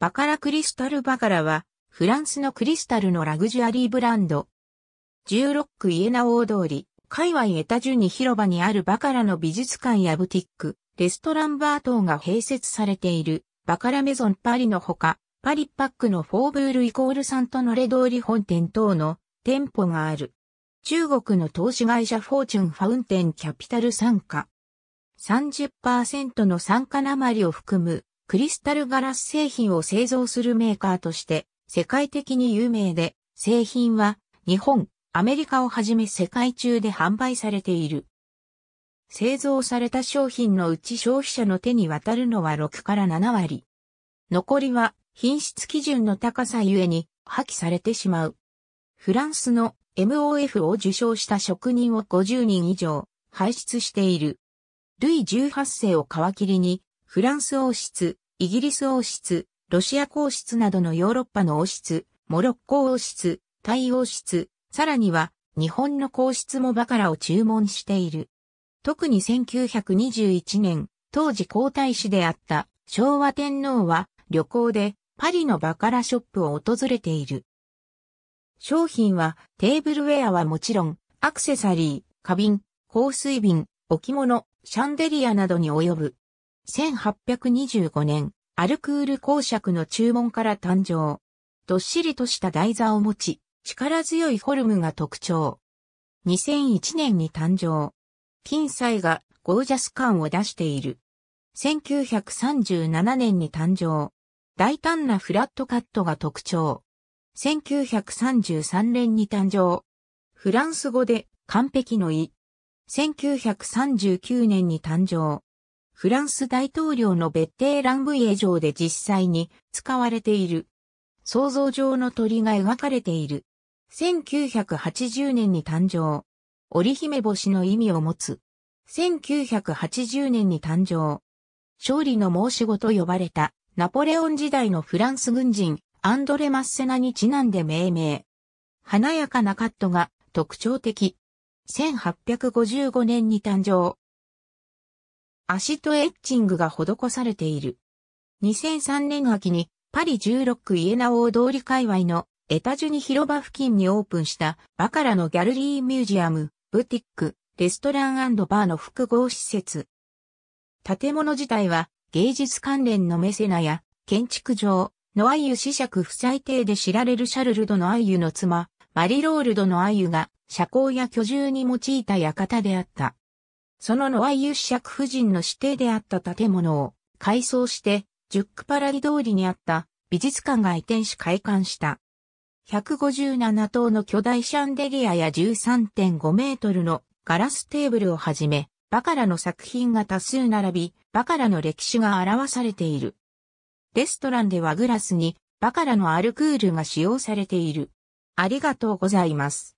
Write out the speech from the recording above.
バカラクリスタルバカラは、フランスのクリスタルのラグジュアリーブランド。16区イエナ大通り、界隈エタジュニ広場にあるバカラの美術館やブティック、レストランバー等が併設されている、バカラメゾンパリのほか、パリパックのフォーブールイコールサントノレ通り本店等の店舗がある。中国の投資会社フォーチュンファウンテンキャピタル参加。30%の参加なまりを含むクリスタルガラス製品を製造するメーカーとして世界的に有名で、製品は日本、アメリカをはじめ世界中で販売されている。製造された商品のうち消費者の手に渡るのは6から7割。残りは品質基準の高さゆえに破棄されてしまう。フランスの MOF を受賞した職人を50人以上排出している。ルイ18世を皮切りにフランス王室、イギリス王室、ロシア皇室などのヨーロッパの王室、モロッコ王室、タイ王室、さらには日本の皇室もバカラを注文している。特に1921年、当時皇太子であった昭和天皇は旅行でパリのバカラショップを訪れている。商品はテーブルウェアはもちろん、アクセサリー、花瓶、香水瓶、置物、シャンデリアなどに及ぶ1825年、アルクール公爵の注文から誕生。どっしりとした台座を持ち、力強いフォルムが特徴。2001年に誕生。金彩がゴージャス感を出している。1937年に誕生。大胆なフラットカットが特徴。1933年に誕生。フランス語で完璧の意。1939年に誕生。フランス大統領の別邸ランブイエ城で実際に使われている。想像上の鳥が描かれている。1980年に誕生。織姫星の意味を持つ。1980年に誕生。勝利の申し子と呼ばれた、ナポレオン時代のフランス軍人、アンドレ・マッセナにちなんで命名。華やかなカットが特徴的。1855年に誕生。足とエッチングが施されている。2003年秋にパリ16イエナ大通り界隈のエタジュニ広場付近にオープンしたバカラのギャルリーミュージアム、ブティック、レストランバーの複合施設。建物自体は芸術関連のメセナや建築上、ノアイユ子爵夫妻邸で知られるシャルルドのアイユの妻、マリロールドのアイユが社交や居住に用いた館であった。そのノアイユク夫人の指定であった建物を改装して、ジュックパラリ通りにあった美術館が移転し開館した。157棟の巨大シャンデリアや13.5メートルのガラステーブルをはじめ、バカラの作品が多数並び、バカラの歴史が表されている。レストランではグラスにバカラのアルクールが使用されている。ありがとうございます。